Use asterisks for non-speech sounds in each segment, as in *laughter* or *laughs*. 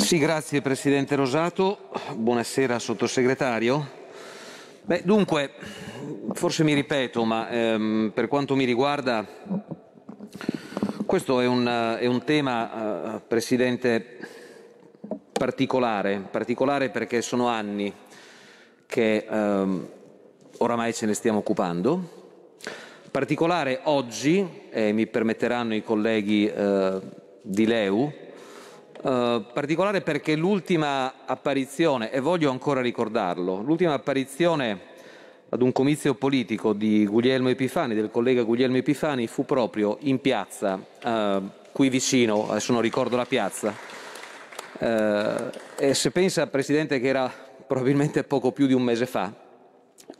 Sì, grazie Presidente Rosato. Buonasera Sottosegretario. Beh, dunque, forse mi ripeto, ma ehm, per quanto mi riguarda questo è un, è un tema, eh, Presidente, particolare, particolare perché sono anni che ehm, oramai ce ne stiamo occupando. Particolare oggi, e eh, mi permetteranno i colleghi eh, di Leu, eh, particolare perché l'ultima apparizione, e voglio ancora ricordarlo, l'ultima apparizione ad un comizio politico di Guglielmo Epifani, del collega Guglielmo Epifani, fu proprio in piazza, eh, qui vicino, adesso non ricordo la piazza. Eh, e se pensa, Presidente, che era probabilmente poco più di un mese fa,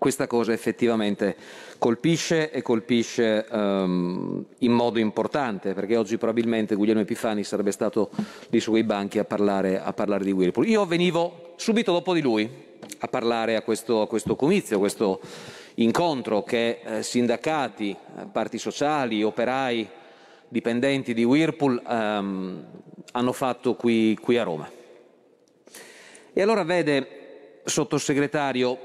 questa cosa effettivamente colpisce e colpisce um, in modo importante, perché oggi probabilmente Guglielmo Epifani sarebbe stato lì su quei banchi a parlare, a parlare di Whirlpool. Io venivo subito dopo di lui a parlare a questo, a questo comizio, a questo incontro che eh, sindacati, eh, parti sociali, operai, dipendenti di Whirlpool um, hanno fatto qui, qui a Roma. E allora vede, sottosegretario,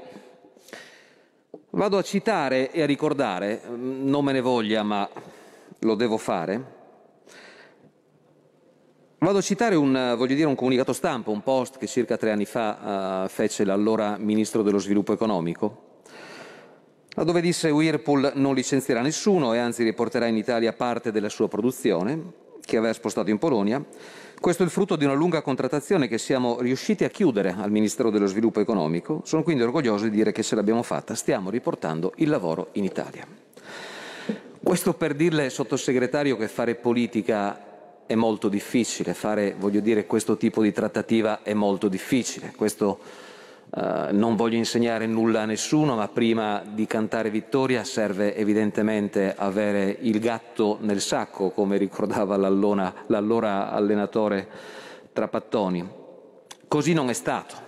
Vado a citare e a ricordare, mm, non me ne voglia ma lo devo fare, Vado a citare un, dire, un, comunicato stampa, un post che circa tre anni fa uh, fece l'allora ministro dello sviluppo economico, laddove disse Whirlpool non licenzierà nessuno e anzi riporterà in Italia parte della sua produzione, che aveva spostato in Polonia, questo è il frutto di una lunga contrattazione che siamo riusciti a chiudere al Ministero dello Sviluppo Economico. Sono quindi orgoglioso di dire che se l'abbiamo fatta, stiamo riportando il lavoro in Italia. Questo per dirle, sottosegretario, che fare politica è molto difficile, fare, voglio dire, questo tipo di trattativa è molto difficile. Questo Uh, non voglio insegnare nulla a nessuno, ma prima di cantare vittoria serve evidentemente avere il gatto nel sacco, come ricordava l'allora allenatore Trapattoni. Così non è stato.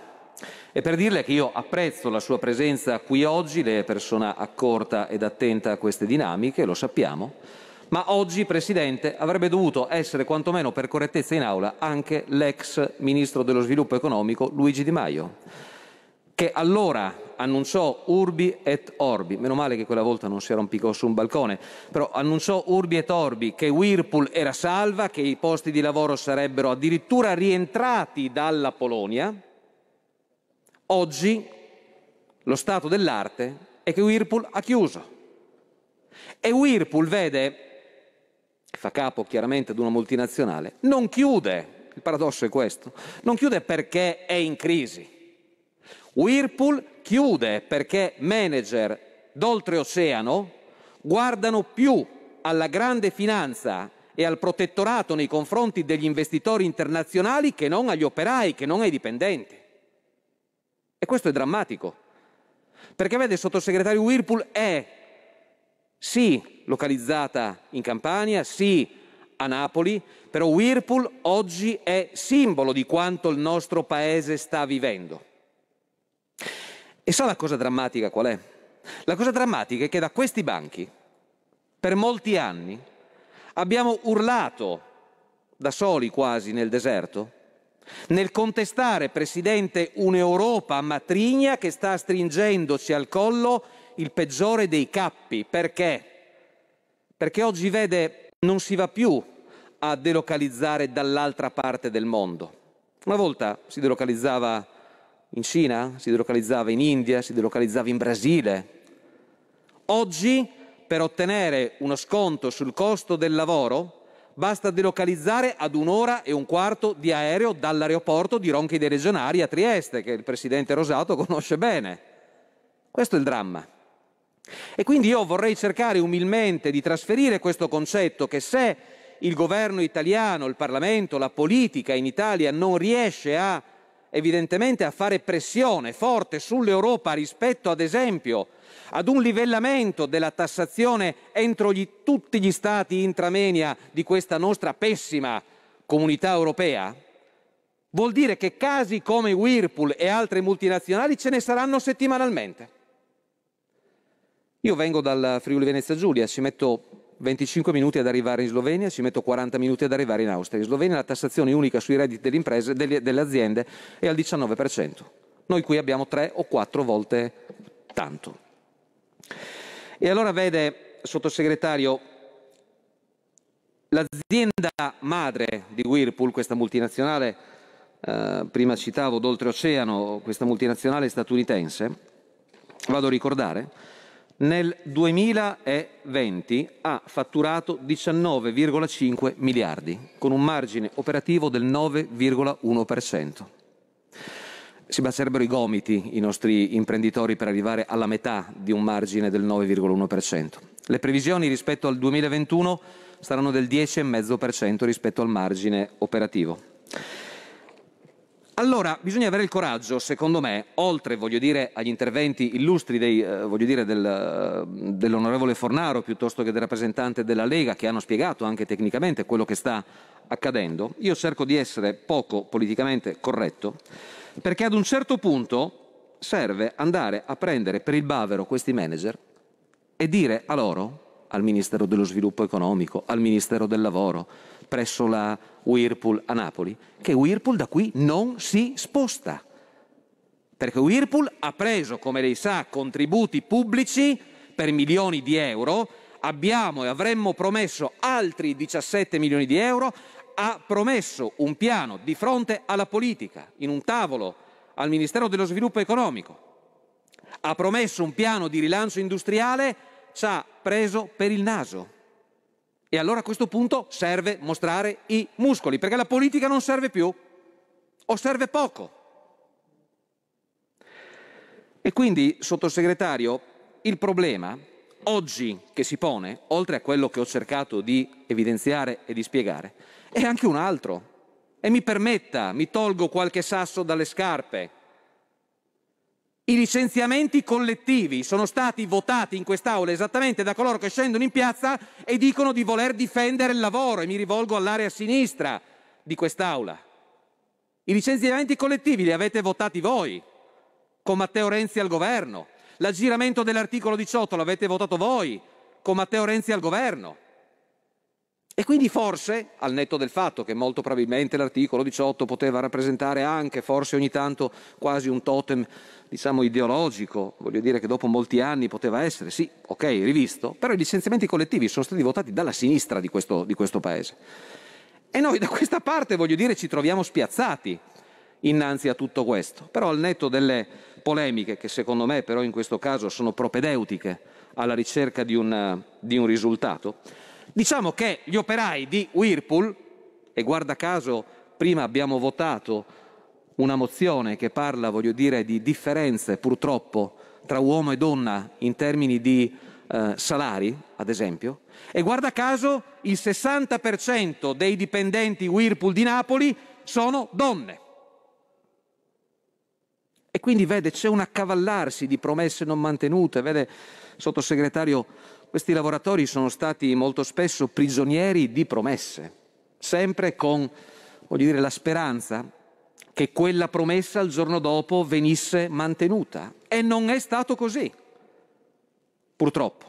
E per dirle che io apprezzo la sua presenza qui oggi, lei è persona accorta ed attenta a queste dinamiche, lo sappiamo, ma oggi, Presidente, avrebbe dovuto essere quantomeno per correttezza in aula anche l'ex Ministro dello Sviluppo Economico Luigi Di Maio che allora annunciò Urbi et Orbi, meno male che quella volta non si arrampicò su un balcone, però annunciò Urbi et Orbi che Whirlpool era salva, che i posti di lavoro sarebbero addirittura rientrati dalla Polonia, oggi lo stato dell'arte è che Whirlpool ha chiuso. E Whirlpool vede, fa capo chiaramente ad una multinazionale, non chiude, il paradosso è questo, non chiude perché è in crisi Whirlpool chiude perché manager d'oltreoceano guardano più alla grande finanza e al protettorato nei confronti degli investitori internazionali che non agli operai, che non ai dipendenti. E questo è drammatico. Perché vede, il sottosegretario Whirlpool è sì localizzata in Campania, sì a Napoli, però Whirlpool oggi è simbolo di quanto il nostro paese sta vivendo. E sa la cosa drammatica qual è? La cosa drammatica è che da questi banchi, per molti anni, abbiamo urlato, da soli quasi nel deserto, nel contestare, Presidente, un'Europa matrigna che sta stringendoci al collo il peggiore dei cappi. Perché? Perché oggi vede non si va più a delocalizzare dall'altra parte del mondo. Una volta si delocalizzava in Cina, si delocalizzava in India, si delocalizzava in Brasile. Oggi per ottenere uno sconto sul costo del lavoro basta delocalizzare ad un'ora e un quarto di aereo dall'aeroporto di Ronchi dei Legionari a Trieste, che il presidente Rosato *laughs* conosce bene. Questo è il dramma. E quindi io vorrei cercare umilmente di trasferire questo concetto che se il governo italiano, il Parlamento, la politica in Italia non riesce a evidentemente a fare pressione forte sull'Europa rispetto, ad esempio, ad un livellamento della tassazione entro gli, tutti gli stati intramenia di questa nostra pessima comunità europea? Vuol dire che casi come Whirlpool e altre multinazionali ce ne saranno settimanalmente. Io vengo dal Friuli Venezia Giulia, ci metto 25 minuti ad arrivare in Slovenia, ci metto 40 minuti ad arrivare in Austria. In Slovenia la tassazione unica sui redditi delle imprese, delle, delle aziende è al 19%. Noi qui abbiamo 3 o 4 volte tanto. E allora vede, sottosegretario, l'azienda madre di Whirlpool, questa multinazionale, eh, prima citavo d'oltreoceano, questa multinazionale statunitense, vado a ricordare, nel 2020 ha fatturato 19,5 miliardi, con un margine operativo del 9,1%. Si basterebbero i gomiti i nostri imprenditori per arrivare alla metà di un margine del 9,1%. Le previsioni rispetto al 2021 saranno del 10,5% rispetto al margine operativo. Allora, bisogna avere il coraggio, secondo me, oltre dire, agli interventi illustri dei, eh, dire, del, eh, dell'onorevole Fornaro piuttosto che del rappresentante della Lega, che hanno spiegato anche tecnicamente quello che sta accadendo, io cerco di essere poco politicamente corretto, perché ad un certo punto serve andare a prendere per il bavero questi manager e dire a loro, al Ministero dello Sviluppo Economico, al Ministero del Lavoro, presso la Whirlpool a Napoli, che Whirlpool da qui non si sposta, perché Whirlpool ha preso, come lei sa, contributi pubblici per milioni di euro, abbiamo e avremmo promesso altri 17 milioni di euro, ha promesso un piano di fronte alla politica, in un tavolo al Ministero dello Sviluppo Economico, ha promesso un piano di rilancio industriale, ci ha preso per il naso. E allora a questo punto serve mostrare i muscoli, perché la politica non serve più o serve poco. E quindi, sottosegretario, il problema oggi che si pone, oltre a quello che ho cercato di evidenziare e di spiegare, è anche un altro. E mi permetta, mi tolgo qualche sasso dalle scarpe. I licenziamenti collettivi sono stati votati in quest'Aula esattamente da coloro che scendono in piazza e dicono di voler difendere il lavoro, e mi rivolgo all'area sinistra di quest'Aula. I licenziamenti collettivi li avete votati voi, con Matteo Renzi al governo. L'aggiramento dell'articolo 18 l'avete votato voi, con Matteo Renzi al governo. E quindi forse, al netto del fatto che molto probabilmente l'articolo 18 poteva rappresentare anche, forse ogni tanto, quasi un totem diciamo, ideologico, voglio dire che dopo molti anni poteva essere, sì, ok, rivisto, però i licenziamenti collettivi sono stati votati dalla sinistra di questo, di questo Paese. E noi da questa parte, voglio dire, ci troviamo spiazzati innanzi a tutto questo. Però al netto delle polemiche, che secondo me però in questo caso sono propedeutiche alla ricerca di un, di un risultato, Diciamo che gli operai di Whirlpool, e guarda caso prima abbiamo votato una mozione che parla, voglio dire, di differenze purtroppo tra uomo e donna in termini di eh, salari, ad esempio, e guarda caso il 60% dei dipendenti Whirlpool di Napoli sono donne. E quindi vede, c'è un accavallarsi di promesse non mantenute, vede, sottosegretario questi lavoratori sono stati molto spesso prigionieri di promesse, sempre con dire, la speranza che quella promessa il giorno dopo venisse mantenuta. E non è stato così, purtroppo.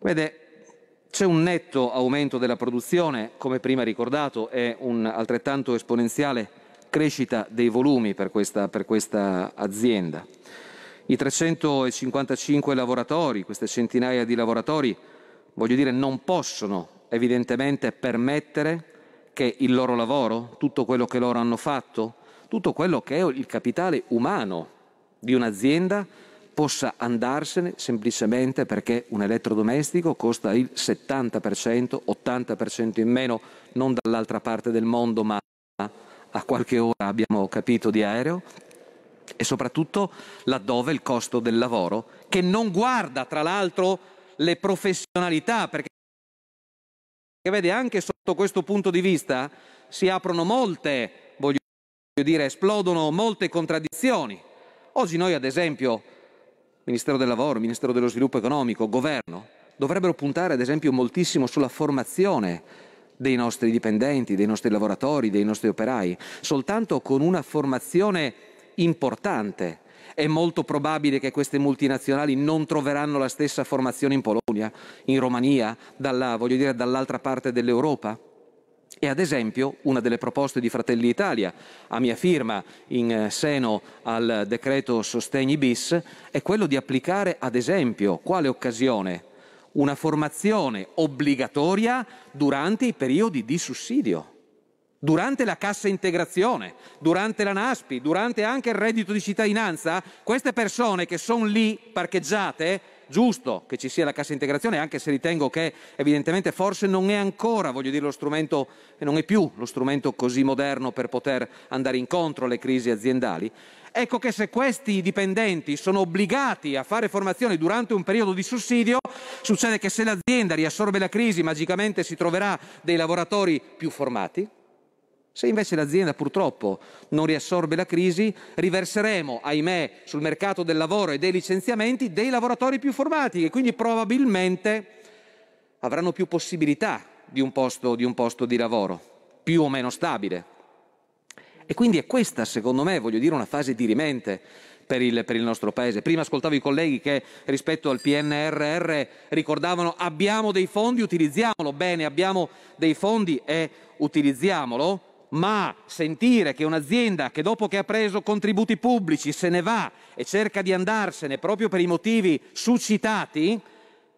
Vede, c'è un netto aumento della produzione, come prima ricordato, e un altrettanto esponenziale crescita dei volumi per questa, per questa azienda i 355 lavoratori, queste centinaia di lavoratori, voglio dire, non possono evidentemente permettere che il loro lavoro, tutto quello che loro hanno fatto, tutto quello che è il capitale umano di un'azienda possa andarsene semplicemente perché un elettrodomestico costa il 70%, 80% in meno, non dall'altra parte del mondo, ma a qualche ora abbiamo capito di aereo e soprattutto laddove il costo del lavoro, che non guarda tra l'altro le professionalità, perché vede anche sotto questo punto di vista si aprono molte, voglio dire, esplodono molte contraddizioni. Oggi noi ad esempio, Ministero del Lavoro, Ministero dello Sviluppo Economico, Governo, dovrebbero puntare ad esempio moltissimo sulla formazione dei nostri dipendenti, dei nostri lavoratori, dei nostri operai. Soltanto con una formazione importante. È molto probabile che queste multinazionali non troveranno la stessa formazione in Polonia, in Romania, dalla, dire, dall'altra parte dell'Europa. E ad esempio una delle proposte di Fratelli Italia, a mia firma in eh, seno al decreto Sostegni bis, è quello di applicare ad esempio, quale occasione? Una formazione obbligatoria durante i periodi di sussidio durante la cassa integrazione, durante la NASPI, durante anche il reddito di cittadinanza, queste persone che sono lì parcheggiate, giusto che ci sia la cassa integrazione, anche se ritengo che evidentemente forse non è ancora, voglio dire, lo strumento, non è più lo strumento così moderno per poter andare incontro alle crisi aziendali, Ecco che se questi dipendenti sono obbligati a fare formazione durante un periodo di sussidio, succede che se l'azienda riassorbe la crisi magicamente si troverà dei lavoratori più formati, se invece l'azienda purtroppo non riassorbe la crisi, riverseremo, ahimè, sul mercato del lavoro e dei licenziamenti dei lavoratori più formati che quindi probabilmente avranno più possibilità di un posto di, un posto di lavoro, più o meno stabile. E quindi è questa, secondo me, voglio dire, una fase dirimente per il, per il, nostro Paese. Prima ascoltavo i colleghi che rispetto al PNRR ricordavano abbiamo dei fondi, utilizziamolo. Bene, abbiamo dei fondi e utilizziamolo ma sentire che un'azienda che dopo che ha preso contributi pubblici se ne va e cerca di andarsene proprio per i motivi suscitati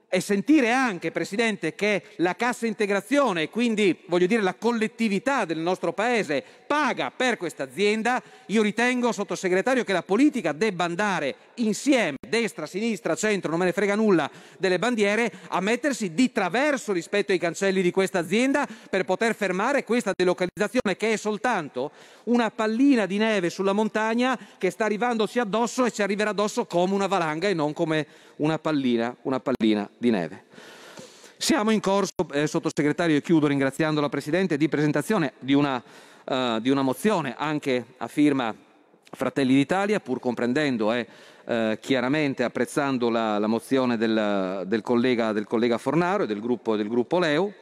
e sentire anche, Presidente, che la cassa integrazione, quindi voglio dire la collettività del nostro Paese, paga per questa azienda, io ritengo, Sottosegretario, che la politica debba andare insieme, destra, sinistra, centro, non me ne frega nulla delle bandiere, a mettersi di traverso rispetto ai cancelli di questa azienda per poter fermare questa delocalizzazione che è soltanto una pallina di neve sulla montagna che sta arrivandosi addosso e ci arriverà addosso come una valanga e non come una pallina. Una pallina di neve. Siamo in corso, eh, sottosegretario, e chiudo ringraziando la Presidente, di presentazione di una, eh, di una mozione anche a firma Fratelli d'Italia, pur comprendendo e eh, eh, chiaramente apprezzando la, la mozione del, del, collega, del, collega, Fornaro e del gruppo, del gruppo Leo.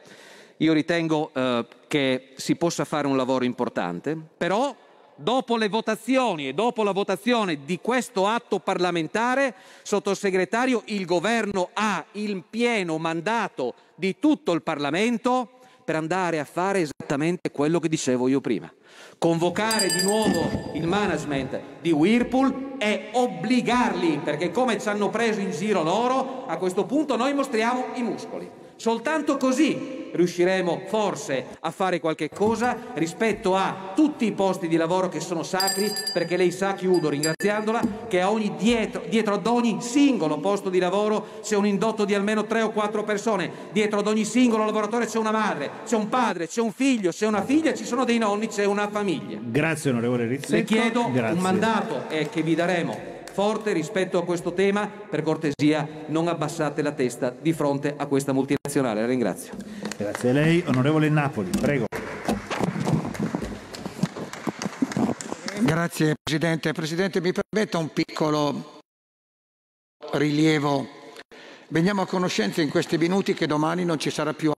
Io ritengo eh, che si possa fare un lavoro importante, però dopo le votazioni e dopo la votazione di questo atto parlamentare, sottosegretario, il governo ha il pieno mandato di tutto il Parlamento per andare a fare esattamente quello che dicevo io prima. Convocare di nuovo il management di Whirlpool e obbligarli, perché come ci hanno preso in giro loro, a questo punto noi mostriamo i muscoli. Soltanto così riusciremo forse a fare qualche cosa rispetto a tutti i posti di lavoro che sono sacri, perché lei sa, chiudo ringraziandola, che dietro, dietro, ad ogni singolo posto di lavoro c'è un indotto di almeno tre o quattro persone, dietro ad ogni singolo lavoratore c'è una madre, c'è un padre, c'è un figlio, c'è una figlia, ci sono dei nonni, c'è una famiglia. Grazie onorevole Rizzetto. Le chiedo Grazie. un mandato eh, che vi daremo forte rispetto a questo tema, per cortesia non abbassate la testa di fronte a questa multinazionale. La ringrazio. Grazie a lei. Onorevole Napoli, prego. Grazie Presidente. Presidente, mi permetta un piccolo rilievo. Veniamo a conoscenza in questi minuti che domani non ci sarà più